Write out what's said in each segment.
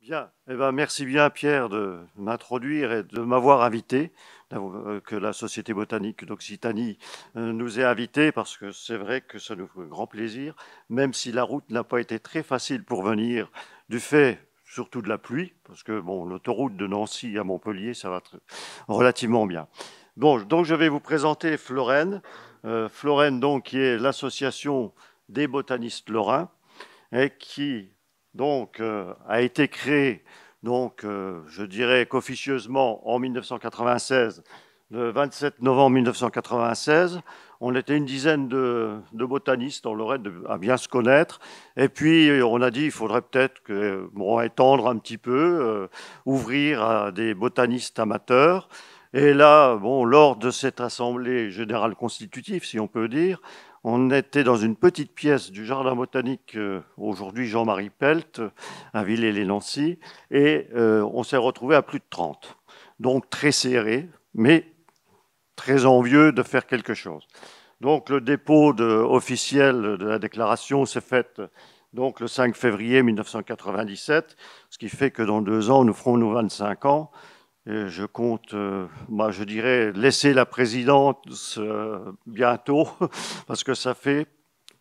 Bien, eh bien, merci bien Pierre de m'introduire et de m'avoir invité, euh, que la Société botanique d'Occitanie euh, nous ait invité, parce que c'est vrai que ça nous fait grand plaisir, même si la route n'a pas été très facile pour venir, du fait surtout de la pluie, parce que bon, l'autoroute de Nancy à Montpellier, ça va être relativement bien. Bon, donc je vais vous présenter Florène, euh, Florène donc qui est l'association des botanistes lorrains, et qui donc, euh, a été créé, donc, euh, je dirais qu'officieusement en 1996, le 27 novembre 1996. On était une dizaine de, de botanistes on l'aurait à bien se connaître. Et puis, on a dit, il faudrait peut-être étendre un petit peu, euh, ouvrir à des botanistes amateurs. Et là, bon, lors de cette assemblée générale constitutive, si on peut dire, on était dans une petite pièce du jardin botanique, euh, aujourd'hui Jean-Marie Pelt, à Villers-les-Nancy, et euh, on s'est retrouvé à plus de 30. Donc très serré, mais très envieux de faire quelque chose. Donc le dépôt officiel de la déclaration s'est fait donc le 5 février 1997, ce qui fait que dans deux ans, nous ferons nos 25 ans je compte, euh, je dirais, laisser la présidence euh, bientôt, parce que ça fait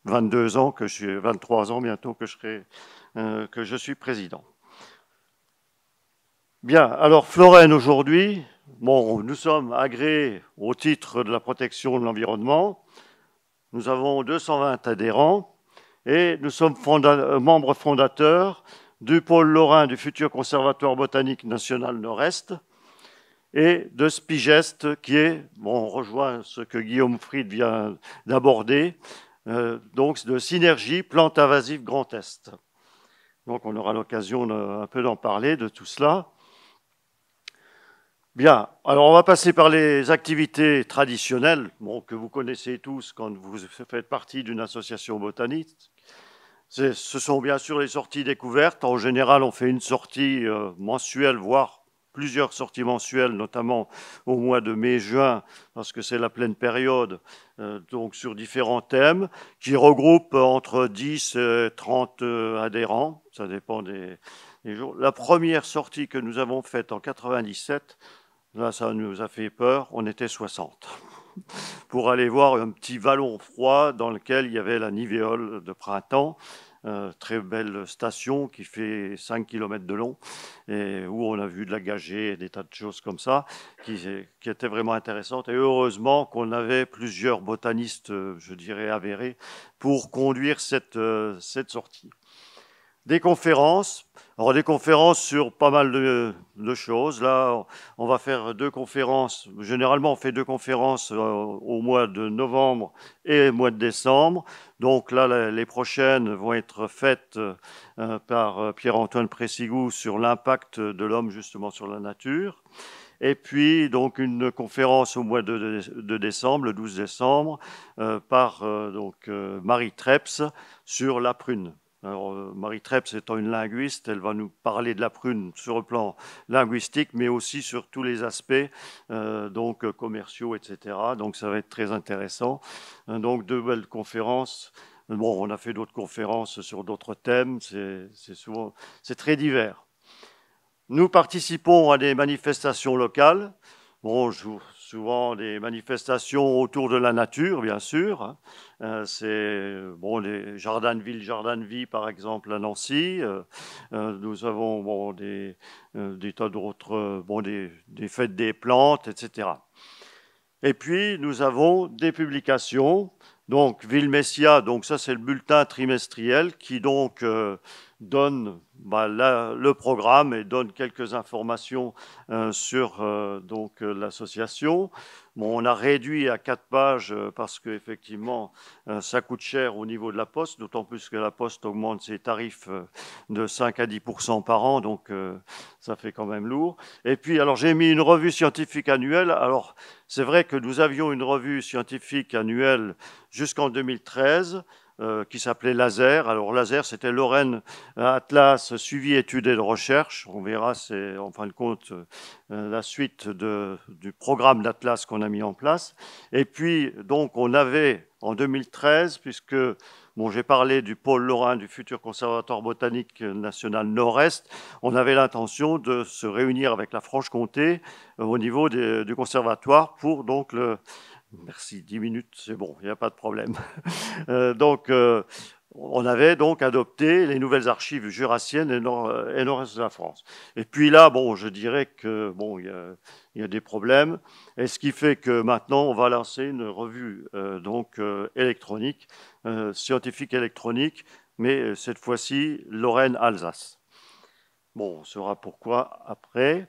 22 ans que je suis, 23 ans bientôt euh, que je, suis président. Bien, alors Florène aujourd'hui, nous sommes agréés au titre de la protection de l'environnement. Nous avons 220 adhérents et nous sommes membres fondateurs du pôle lorrain du futur Conservatoire botanique national Nord-Est, et de Spigeste, qui est, bon, on rejoint ce que Guillaume Fried vient d'aborder, euh, donc de synergie plante invasive Grand Est. Donc on aura l'occasion un peu d'en parler, de tout cela. Bien, alors on va passer par les activités traditionnelles, bon, que vous connaissez tous quand vous faites partie d'une association botaniste. Ce sont bien sûr les sorties découvertes. En général, on fait une sortie euh, mensuelle, voire plusieurs sorties mensuelles, notamment au mois de mai-juin, parce que c'est la pleine période, euh, donc sur différents thèmes, qui regroupent entre 10 et 30 euh, adhérents, ça dépend des, des jours. La première sortie que nous avons faite en 97, là ça nous a fait peur, on était 60 pour aller voir un petit vallon froid dans lequel il y avait la nivéole de printemps. Euh, très belle station qui fait 5 km de long et où on a vu de la gagée et des tas de choses comme ça qui, étaient vraiment intéressantes. Et heureusement qu'on avait plusieurs botanistes, euh, je dirais, avérés pour conduire cette euh, sortie des conférences. Alors des conférences sur pas mal de, choses. Là, on va faire deux conférences. Généralement, on fait deux conférences euh, au mois de novembre et au mois de décembre. Donc là, les prochaines vont être faites euh, par euh, Pierre-Antoine Pressigou sur l'impact de l'homme justement sur la nature. Et puis, donc, une conférence au mois de, décembre, le 12 décembre, par donc, Marie Treps sur la prune. Alors, euh, Marie Treps étant une linguiste, elle va nous parler de la prune sur le plan linguistique, mais aussi sur tous les aspects euh, donc euh, commerciaux, etc. Donc, ça va être très intéressant. Donc, deux belles conférences. Bon, on a fait d'autres conférences sur d'autres thèmes. C'est c'est très divers. Nous participons à des manifestations locales. Bonjour souvent des manifestations autour de la nature, bien sûr. Hein. Euh, c'est bon, les jardins de ville, jardins de vie, par exemple, à Nancy. Euh, euh, nous avons bon, des, tas d'autres, bon, des, des, fêtes des plantes, etc. Et puis, nous avons des publications. Donc, Ville Messia, donc ça, c'est le bulletin trimestriel qui, donc, donne bah, le programme et donne quelques informations euh, sur euh, euh, l'association. on a réduit à quatre pages parce qu'effectivement, ça coûte cher au niveau de la Poste, d'autant plus que la Poste augmente ses tarifs de 5 à 10 par an, donc ça fait quand même lourd. Et puis alors j'ai mis une revue scientifique annuelle. Alors c'est vrai que nous avions une revue scientifique annuelle jusqu'en 2013. Euh, qui s'appelait Laser. Alors Laser, c'était Lorraine euh, Atlas, suivi études et de recherche. On verra, c'est en fin de compte euh, la suite du programme d'Atlas qu'on a mis en place. Et puis, donc, on avait en 2013, puisque Bon, j'ai parlé du pôle lorrain du futur conservatoire botanique national nord-est. On avait l'intention de se réunir avec la Franche-Comté au niveau du conservatoire pour donc le, Merci, 10 minutes, c'est bon, il n'y a pas de problème. Euh, donc, euh, on avait donc adopté les nouvelles archives jurassiennes euh, et nord-est de la France. Et puis là, bon, je dirais que bon, il y, a, des problèmes, et ce qui fait que maintenant, on va lancer une revue donc électronique, scientifique électronique, mais cette fois-ci Lorraine-Alsace. Bon, on saura pourquoi après.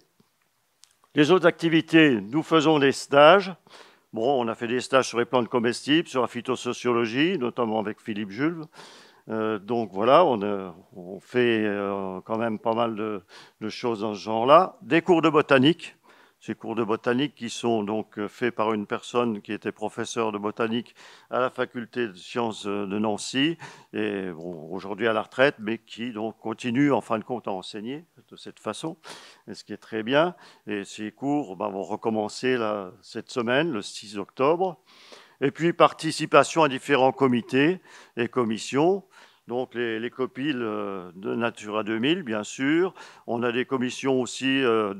Les autres activités, nous faisons des stages. Bon, on a fait des stages sur les plantes comestibles, sur la phytosociologie, notamment avec Philippe Jules. Euh, donc voilà, on, euh, fait euh, quand même pas mal de, de, choses dans ce genre-là. Des cours de botanique, ces cours de botanique qui sont donc euh, faits par une personne qui était professeur de botanique à la faculté de sciences euh, de Nancy et aujourd'hui à la retraite, mais qui donc continue en fin de compte à enseigner de cette façon, ce qui est très bien. Et ces cours bah, vont recommencer cette semaine, le 6 octobre. Et puis participation à différents comités et commissions donc les, copiles euh, de Natura 2000, bien sûr. On a des commissions aussi euh,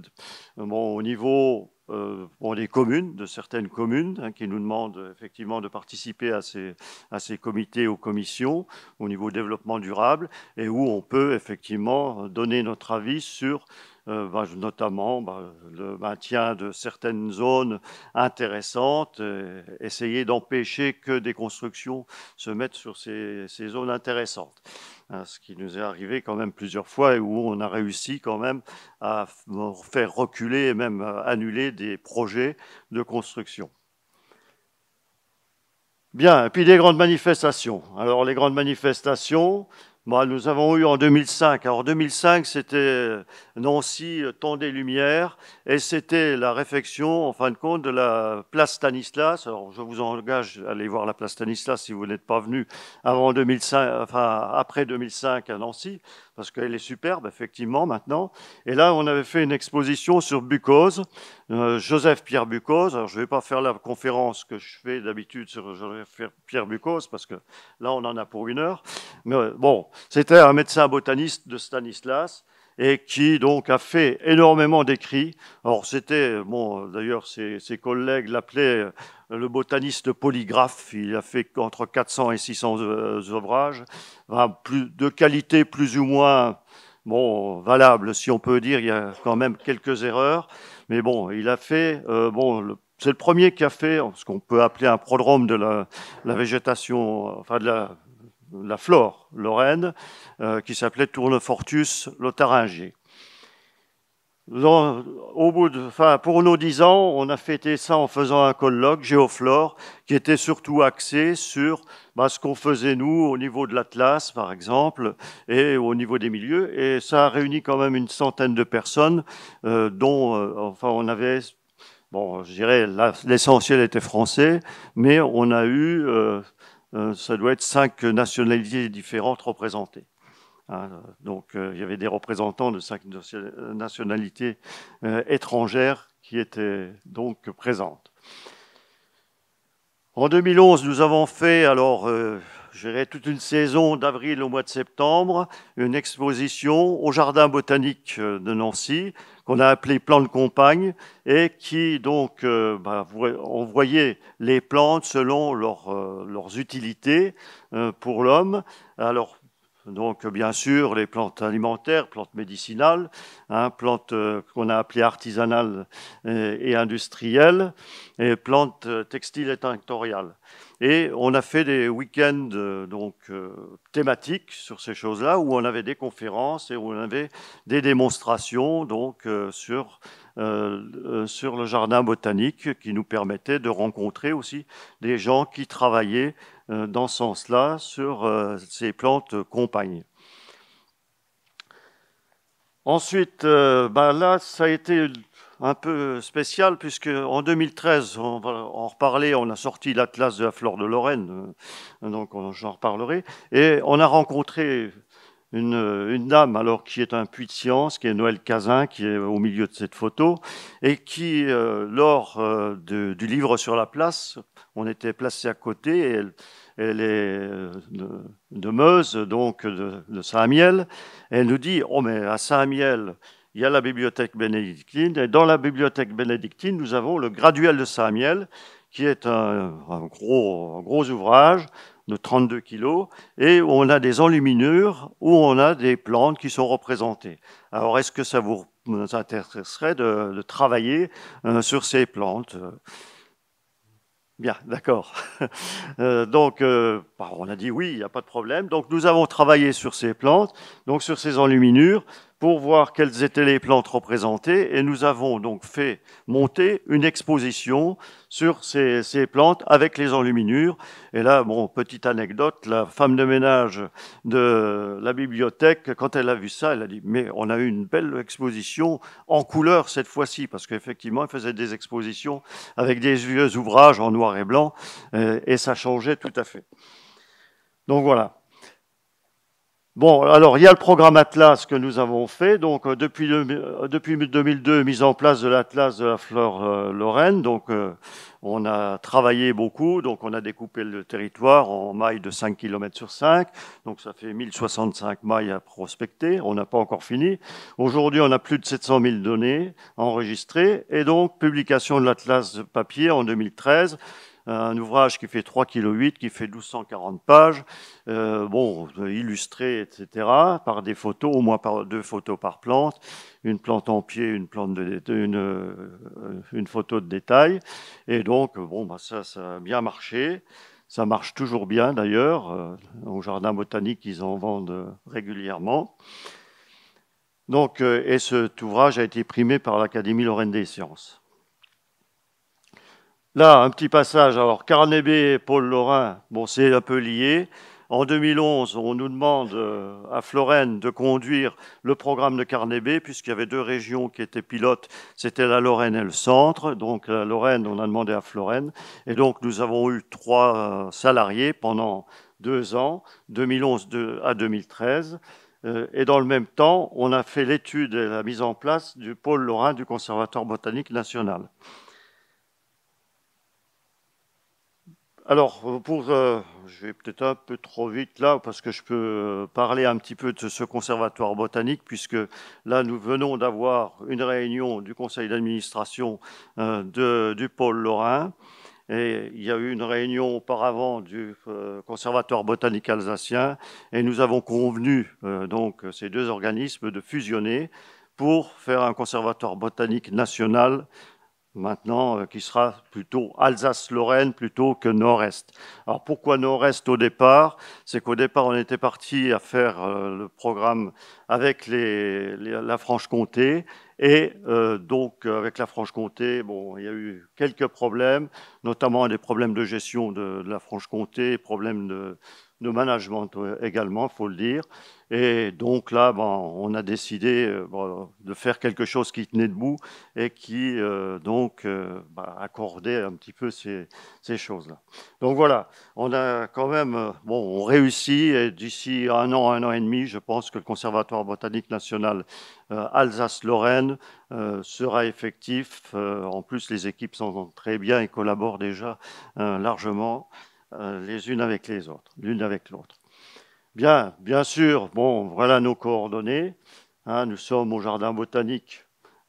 au niveau euh, des communes, de certaines communes, hein, qui nous demandent effectivement de participer à ces, à ces comités ou commissions au niveau développement durable, et où on peut effectivement donner notre avis sur euh, bah, notamment bah, le maintien de certaines zones intéressantes, euh, essayer d'empêcher que des constructions se mettent sur ces, zones intéressantes. Hein, ce qui nous est arrivé quand même plusieurs fois et où on a réussi quand même à faire reculer et même euh, annuler des projets de construction. Bien, et puis les grandes manifestations. Alors les grandes manifestations, bah, nous avons eu en 2005. Alors 2005, c'était Nancy, euh, temps des Lumières, et c'était la réfection, en fin de compte, de la place Stanislas. Alors je vous engage à aller voir la place Stanislas si vous n'êtes pas venu avant après 2005 à Nancy, parce qu'elle est superbe, effectivement, maintenant. Et là, on avait fait une exposition sur Bucose, euh, Joseph-Pierre Bucose. Alors je ne vais pas faire la conférence que je fais d'habitude sur Joseph-Pierre Bucose, parce que là, on en a pour une heure. Mais euh, bon. C'était un médecin botaniste de Stanislas et qui donc a fait énormément d'écrits. Alors c'était, bon, d'ailleurs ses, collègues l'appelaient euh, le botaniste polygraphe. Il a fait entre 400 et 600 euh, ouvrages, plus, de qualité plus ou moins bon valable, si on peut dire. Il y a quand même quelques erreurs, mais bon, il a fait euh, bon c'est le premier qui a fait ce qu'on peut appeler un prodrome de la, végétation, de la la flore lorraine, euh, qui s'appelait Tournefortus lotharingé. au bout enfin, pour nos dix ans, on a fêté ça en faisant un colloque géoflore qui était surtout axé sur bah, ce qu'on faisait nous au niveau de l'Atlas, par exemple, et au niveau des milieux. Et ça a réuni quand même une centaine de personnes, euh, dont euh, enfin on avait Bon, je dirais, l'essentiel était français, mais on a eu euh, ça doit être cinq nationalités différentes représentées. Hein, donc euh, il y avait des représentants de cinq nationalités euh, étrangères qui étaient donc présentes. En 2011, nous avons fait alors J'irai toute une saison d'avril au mois de septembre, une exposition au Jardin botanique euh, de Nancy, qu'on a appelé Plan de Compagne, et qui donc euh, bah, envoyait les plantes selon euh, leurs utilités pour l'homme. Alors, donc, bien sûr, les plantes alimentaires, plantes médicinales, hein, plantes euh, qu'on a appelées artisanales euh, et, industrielles, et plantes euh, textiles et tinctoriales. Et on a fait des week-ends donc thématiques sur ces choses-là, où on avait des conférences et où on avait des démonstrations donc sur sur le jardin botanique qui nous permettait de rencontrer aussi des gens qui travaillaient euh, dans ce sens-là sur euh, ces plantes compagnes. Ensuite, euh, ben là, ça a été un peu spécial, puisque en 2013, on va en reparler, on a sorti l'Atlas de la flore de Lorraine, donc j'en reparlerai, et on a rencontré une, dame, alors qui est un puits de science, qui est Noël Cazin, qui est au milieu de cette photo, et qui, euh, lors euh, du livre sur la place, on était placé à côté, elle, est euh, de, Meuse, donc de, Saint-Amiel, elle nous dit Oh, mais à Saint-Amiel, il y a la bibliothèque bénédictine, et dans la bibliothèque bénédictine, nous avons le Graduel de Saint-Amiel, qui est un gros ouvrage de 32 kg, et on a des enluminures où on a des plantes qui sont représentées. Alors, est-ce que ça vous intéresserait de, travailler euh, sur ces plantes Bien, d'accord. Euh, donc, euh, bah, on a dit oui, il n'y a pas de problème. Donc, nous avons travaillé sur ces plantes, donc sur ces enluminures, pour voir quelles étaient les plantes représentées et nous avons donc fait monter une exposition sur ces, ces plantes avec les enluminures. Et là, bon, petite anecdote, la femme de ménage de la bibliothèque, quand elle a vu ça, elle a dit, mais on a eu une belle exposition en couleur cette fois-ci, parce qu'effectivement, elle faisait des expositions avec des vieux ouvrages en noir et blanc, et, et ça changeait tout à fait. Donc voilà. Bon, alors il y a le programme Atlas que nous avons fait. Donc euh, depuis, euh, depuis 2002, mise en place de l'Atlas de la flore euh, Lorraine. Donc on a travaillé beaucoup. Donc on a découpé le territoire en mailles de 5 km sur 5. Donc ça fait 1065 mailles à prospecter. On n'a pas encore fini. Aujourd'hui, on a plus de 700 000 données enregistrées. Et donc publication de l'Atlas papier en 2013 un ouvrage qui fait 3,8 kg, qui fait 1240 pages, euh, bon, illustré, etc., par des photos, au moins par deux photos par plante, une plante en pied, une, plante euh, photo de détail. Et donc, bon, bah, ça, ça a bien marché. Ça marche toujours bien d'ailleurs. Euh, au jardin botanique, ils en vendent régulièrement. Donc, et cet ouvrage a été primé par l'Académie lorraine des sciences. Là, un petit passage. Alors, et Paul Lorrain, bon, c'est un peu lié. En 2011, on nous demande euh, à Florène de conduire le programme de Carnébé, puisqu'il y avait deux régions qui étaient pilotes, c'était la Lorraine et le centre. Donc la Lorraine, on a demandé à Florène. Et donc nous avons eu trois euh, salariés pendant deux ans, 2011 à 2013. Euh, et dans le même temps, on a fait l'étude et la mise en place du pôle lorrain du Conservatoire botanique national. Alors, euh, pour, euh, je vais peut-être un peu trop vite là, parce que je peux euh, parler un petit peu de ce conservatoire botanique, puisque là, nous venons d'avoir une réunion du conseil d'administration du pôle Lorrain. Et il y a eu une réunion auparavant du Conservatoire botanique alsacien et nous avons convenu donc ces deux organismes de fusionner pour faire un conservatoire botanique national maintenant, euh, qui sera plutôt Alsace-Lorraine plutôt que Nord-Est. Alors pourquoi Nord-Est au départ C'est qu'au départ, on était parti à faire euh, le programme avec la Franche-Comté. Et euh, donc, avec la Franche-Comté, bon, il y a eu quelques problèmes, notamment des problèmes de gestion de la Franche-Comté, problèmes de, de management euh, également, faut le dire. Et donc là, ben, on a décidé euh, de faire quelque chose qui tenait debout et qui euh, donc ben, accordait un petit peu ces, choses-là. Donc voilà, on a quand même bon, on réussit. Et d'ici un an, un an et demi, je pense que le Conservatoire botanique national Alsace-Lorraine sera effectif. en plus, les équipes s'entendent très bien et collaborent déjà largement. Euh, les unes avec les autres, l'une avec l'autre. Bien, bien sûr, bon, voilà nos coordonnées. Hein, nous sommes au Jardin botanique,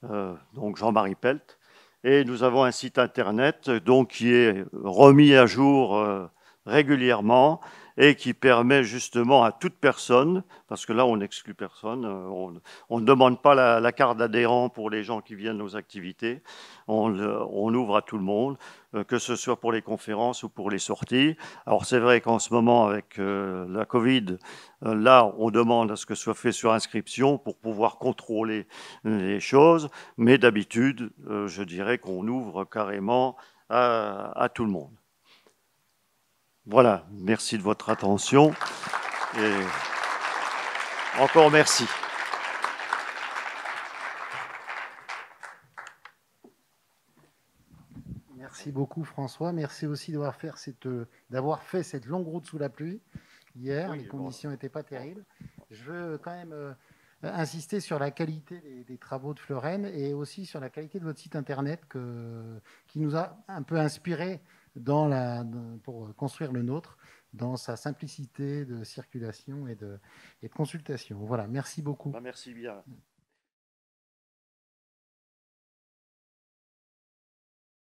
euh, donc Jean-Marie Pelt, et nous avons un site internet donc, qui est remis à jour euh, régulièrement et qui permet justement à toute personne, parce que là on n'exclut personne, on, ne demande pas la, carte d'adhérent pour les gens qui viennent nos activités, on, on, ouvre à tout le monde. Euh, que ce soit pour les conférences ou pour les sorties. Alors c'est vrai qu'en ce moment, avec euh, la Covid, euh, là, on demande à ce que ce soit fait sur inscription pour pouvoir contrôler les choses, mais d'habitude, je dirais qu'on ouvre carrément à, à, tout le monde. Voilà, merci de votre attention et encore merci. Merci beaucoup François. Merci aussi d'avoir fait, euh, fait, cette longue route sous la pluie hier. les conditions n'étaient pas terribles. Je veux quand même euh, insister sur la qualité des, travaux de Florène et aussi sur la qualité de votre site internet que, qui nous a un peu inspiré dans la, pour construire le nôtre dans sa simplicité de circulation et de, consultation. Voilà, merci beaucoup. Bah, merci bien.